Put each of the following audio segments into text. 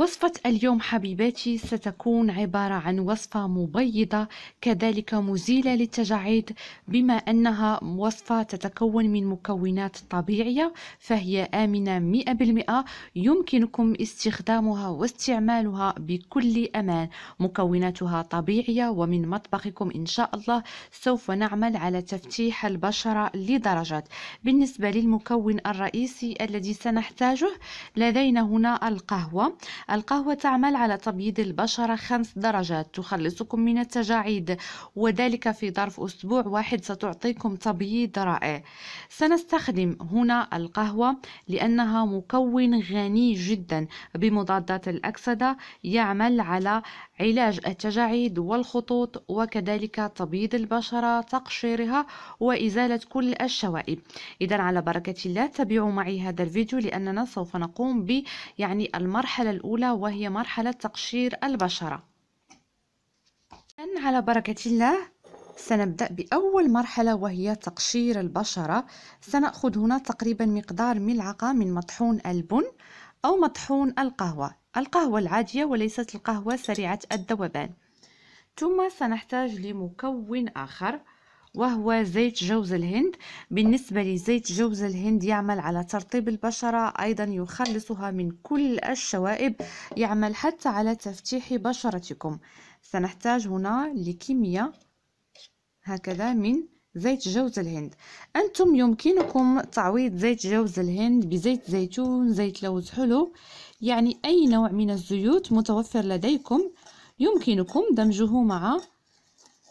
وصفة اليوم حبيباتي ستكون عبارة عن وصفة مبيضة كذلك مزيلة للتجاعيد بما أنها وصفة تتكون من مكونات طبيعية فهي آمنة 100% يمكنكم استخدامها واستعمالها بكل أمان مكوناتها طبيعية ومن مطبخكم إن شاء الله سوف نعمل على تفتيح البشرة لدرجات بالنسبة للمكون الرئيسي الذي سنحتاجه لدينا هنا القهوة القهوة تعمل على تبييض البشرة خمس درجات تخلصكم من التجاعيد وذلك في ظرف أسبوع واحد ستعطيكم تبييض رائع سنستخدم هنا القهوة لأنها مكون غني جدا بمضادات الأكسدة يعمل على علاج التجاعيد والخطوط وكذلك تبييض البشرة تقشيرها وإزالة كل الشوائب إذا على بركة الله تابعوا معي هذا الفيديو لأننا سوف نقوم ب يعني المرحلة الأولى وهي مرحلة تقشير البشرة على بركة الله سنبدأ بأول مرحلة وهي تقشير البشرة سنأخذ هنا تقريبا مقدار ملعقة من مطحون البن أو مطحون القهوة القهوة العادية وليست القهوة سريعة الذوبان ثم سنحتاج لمكون آخر وهو زيت جوز الهند بالنسبة لزيت جوز الهند يعمل على ترطيب البشرة أيضا يخلصها من كل الشوائب يعمل حتى على تفتيح بشرتكم سنحتاج هنا لكمية هكذا من زيت جوز الهند انتم يمكنكم تعويض زيت جوز الهند بزيت زيتون زيت لوز حلو يعني اي نوع من الزيوت متوفر لديكم يمكنكم دمجه مع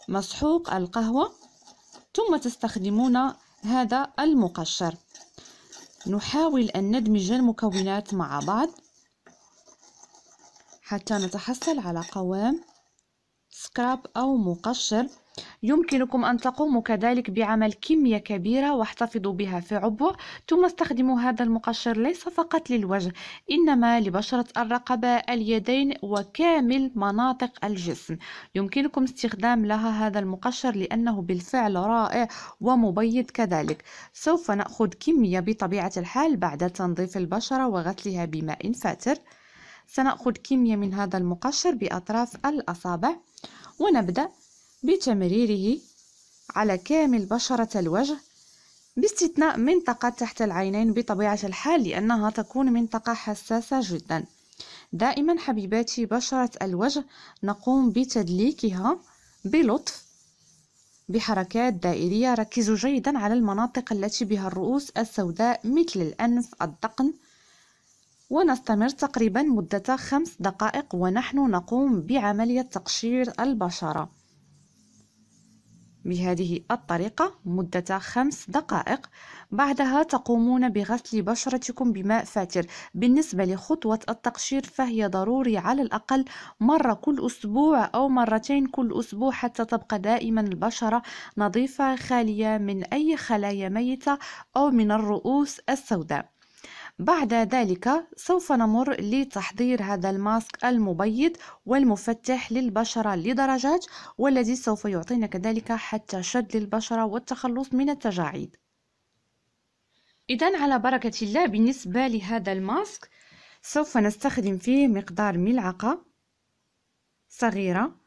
مسحوق القهوه ثم تستخدمون هذا المقشر نحاول ان ندمج المكونات مع بعض حتى نتحصل على قوام سكراب او مقشر يمكنكم أن تقوموا كذلك بعمل كمية كبيرة واحتفظوا بها في عبوة ثم استخدموا هذا المقشر ليس فقط للوجه إنما لبشرة الرقبة اليدين وكامل مناطق الجسم يمكنكم استخدام لها هذا المقشر لأنه بالفعل رائع ومبيض كذلك سوف نأخذ كمية بطبيعة الحال بعد تنظيف البشرة وغسلها بماء فاتر سنأخذ كمية من هذا المقشر بأطراف الأصابع ونبدأ بتمريره على كامل بشرة الوجه باستثناء منطقة تحت العينين بطبيعة الحال لأنها تكون منطقة حساسة جدا دائما حبيباتي بشرة الوجه نقوم بتدليكها بلطف بحركات دائرية ركزوا جيدا على المناطق التي بها الرؤوس السوداء مثل الأنف الذقن ونستمر تقريبا مدة خمس دقائق ونحن نقوم بعملية تقشير البشرة بهذه الطريقة مدة خمس دقائق بعدها تقومون بغسل بشرتكم بماء فاتر بالنسبة لخطوة التقشير فهي ضروري على الأقل مرة كل أسبوع أو مرتين كل أسبوع حتى تبقى دائما البشرة نظيفة خالية من أي خلايا ميتة أو من الرؤوس السوداء بعد ذلك سوف نمر لتحضير هذا الماسك المبيض والمفتح للبشرة لدرجات والذي سوف يعطينا كذلك حتى شد للبشرة والتخلص من التجاعيد إذا على بركة الله بالنسبة لهذا الماسك سوف نستخدم فيه مقدار ملعقة صغيرة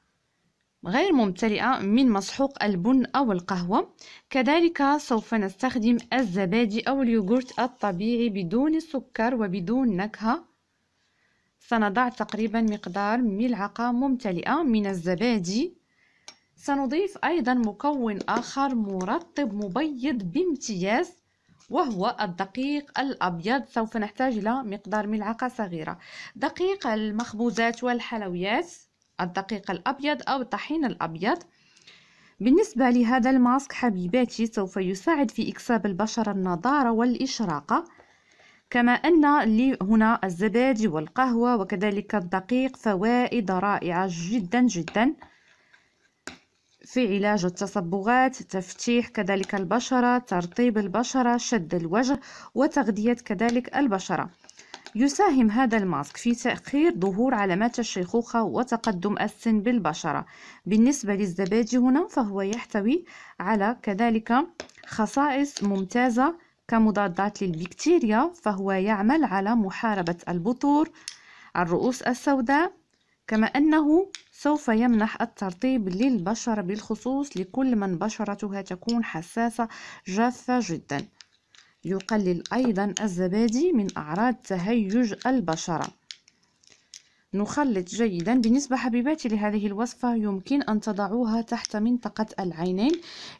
غير ممتلئة من مسحوق البن أو القهوة كذلك سوف نستخدم الزبادي أو اليوغورت الطبيعي بدون السكر وبدون نكهة سنضع تقريبا مقدار ملعقة ممتلئة من الزبادي سنضيف أيضا مكون آخر مرطب مبيض بامتياز وهو الدقيق الأبيض سوف نحتاج إلى مقدار ملعقة صغيرة دقيق المخبوزات والحلويات الدقيق الأبيض أو الطحين الأبيض بالنسبة لهذا الماسك حبيباتي سوف يساعد في إكساب البشرة النضارة والإشراقة كما أن لي هنا الزبادي والقهوة وكذلك الدقيق فوائد رائعة جدا جدا في علاج التصبغات تفتيح كذلك البشرة ترطيب البشرة شد الوجه وتغذية كذلك البشرة يساهم هذا الماسك في تأخير ظهور علامات الشيخوخة وتقدم السن بالبشرة بالنسبة للزبادي هنا فهو يحتوي على كذلك خصائص ممتازة كمضادات للبكتيريا فهو يعمل على محاربة البثور الرؤوس السوداء كما أنه سوف يمنح الترطيب للبشرة بالخصوص لكل من بشرتها تكون حساسة جافة جدا يقلل أيضا الزبادي من أعراض تهيج البشرة نخلط جيدا بالنسبة حبيباتي لهذه الوصفة يمكن أن تضعوها تحت منطقة العينين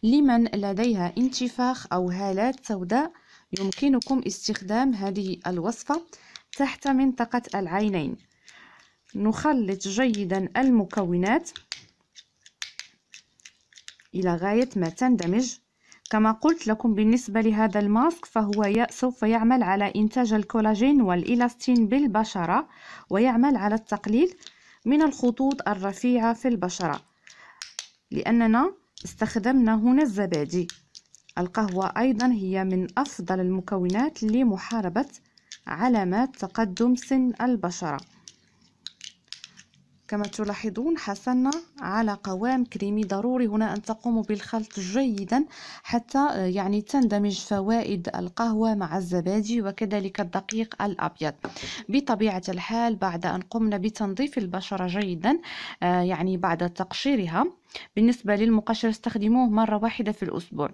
لمن لديها انتفاخ أو هالات سوداء يمكنكم استخدام هذه الوصفة تحت منطقة العينين نخلط جيدا المكونات إلى غاية ما تندمج كما قلت لكم بالنسبة لهذا الماسك فهو سوف يعمل على إنتاج الكولاجين والإلاستين بالبشرة ويعمل على التقليل من الخطوط الرفيعة في البشرة لأننا استخدمنا هنا الزبادي القهوة أيضا هي من أفضل المكونات لمحاربة علامات تقدم سن البشرة كما تلاحظون حصلنا على قوام كريمي ضروري هنا أن تقوموا بالخلط جيدا حتى آه، يعني تندمج فوائد القهوة مع الزبادي وكذلك الدقيق الأبيض بطبيعة الحال بعد أن قمنا بتنظيف البشرة جيدا آه، يعني بعد تقشيرها بالنسبة للمقشر استخدموه مرة واحدة في الأسبوع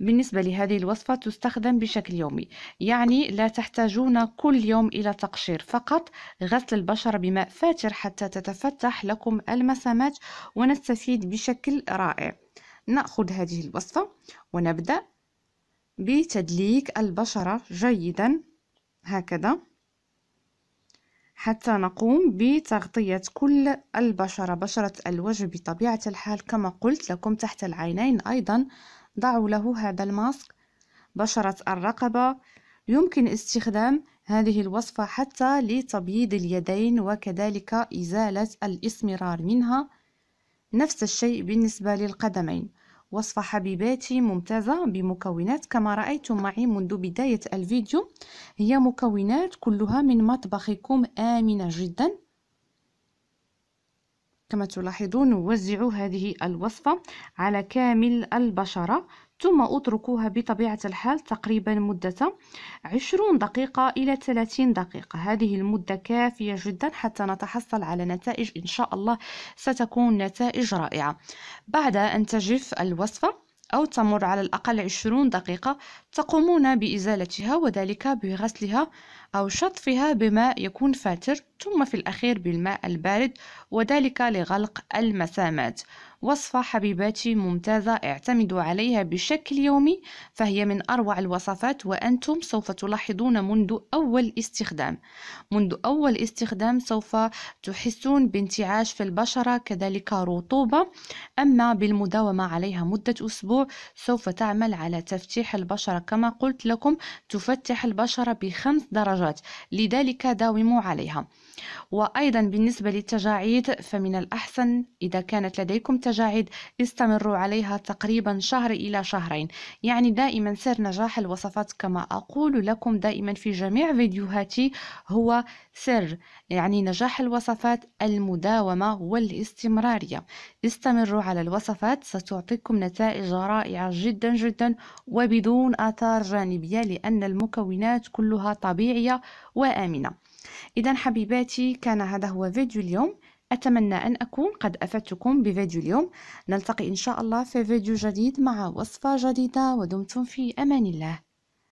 بالنسبة لهذه الوصفة تستخدم بشكل يومي يعني لا تحتاجون كل يوم إلى تقشير فقط غسل البشرة بماء فاتر حتى تتفتح لكم المسامات ونستفيد بشكل رائع نأخذ هذه الوصفة ونبدأ بتدليك البشرة جيدا هكذا حتى نقوم بتغطية كل البشرة بشرة الوجه بطبيعة الحال كما قلت لكم تحت العينين أيضا ضعوا له هذا الماسك بشرة الرقبة يمكن استخدام هذه الوصفة حتى لتبييض اليدين وكذلك إزالة الإسمرار منها نفس الشيء بالنسبة للقدمين وصفة حبيباتي ممتازة بمكونات كما رأيتم معي منذ بداية الفيديو هي مكونات كلها من مطبخكم آمنة جدا كما تلاحظون وزعوا هذه الوصفة على كامل البشرة ثم أتركوها بطبيعة الحال تقريبا مدة 20 دقيقة إلى 30 دقيقة هذه المدة كافية جدا حتى نتحصل على نتائج إن شاء الله ستكون نتائج رائعة بعد أن تجف الوصفة أو تمر على الأقل 20 دقيقة تقومون بإزالتها وذلك بغسلها أو شطفها بماء يكون فاتر ثم في الأخير بالماء البارد وذلك لغلق المسامات وصفة حبيباتي ممتازة اعتمدوا عليها بشكل يومي فهي من أروع الوصفات وأنتم سوف تلاحظون منذ أول استخدام منذ أول استخدام سوف تحسون بانتعاش في البشرة كذلك رطوبة أما بالمداومة عليها مدة أسبوع سوف تعمل على تفتيح البشرة كما قلت لكم تفتح البشرة بخمس درجات لذلك داوموا عليها وأيضا بالنسبة للتجاعيد فمن الأحسن إذا كانت لديكم تجاعيد استمروا عليها تقريبا شهر إلى شهرين يعني دائما سر نجاح الوصفات كما أقول لكم دائما في جميع فيديوهاتي هو سر يعني نجاح الوصفات المداومة والاستمرارية استمروا على الوصفات ستعطيكم نتائج رائعة جدا جدا وبدون آثار جانبية لأن المكونات كلها طبيعية وآمنة إذا حبيباتي كان هذا هو فيديو اليوم أتمنى أن أكون قد أفدتكم بفيديو اليوم نلتقي إن شاء الله في فيديو جديد مع وصفة جديدة ودمتم في أمان الله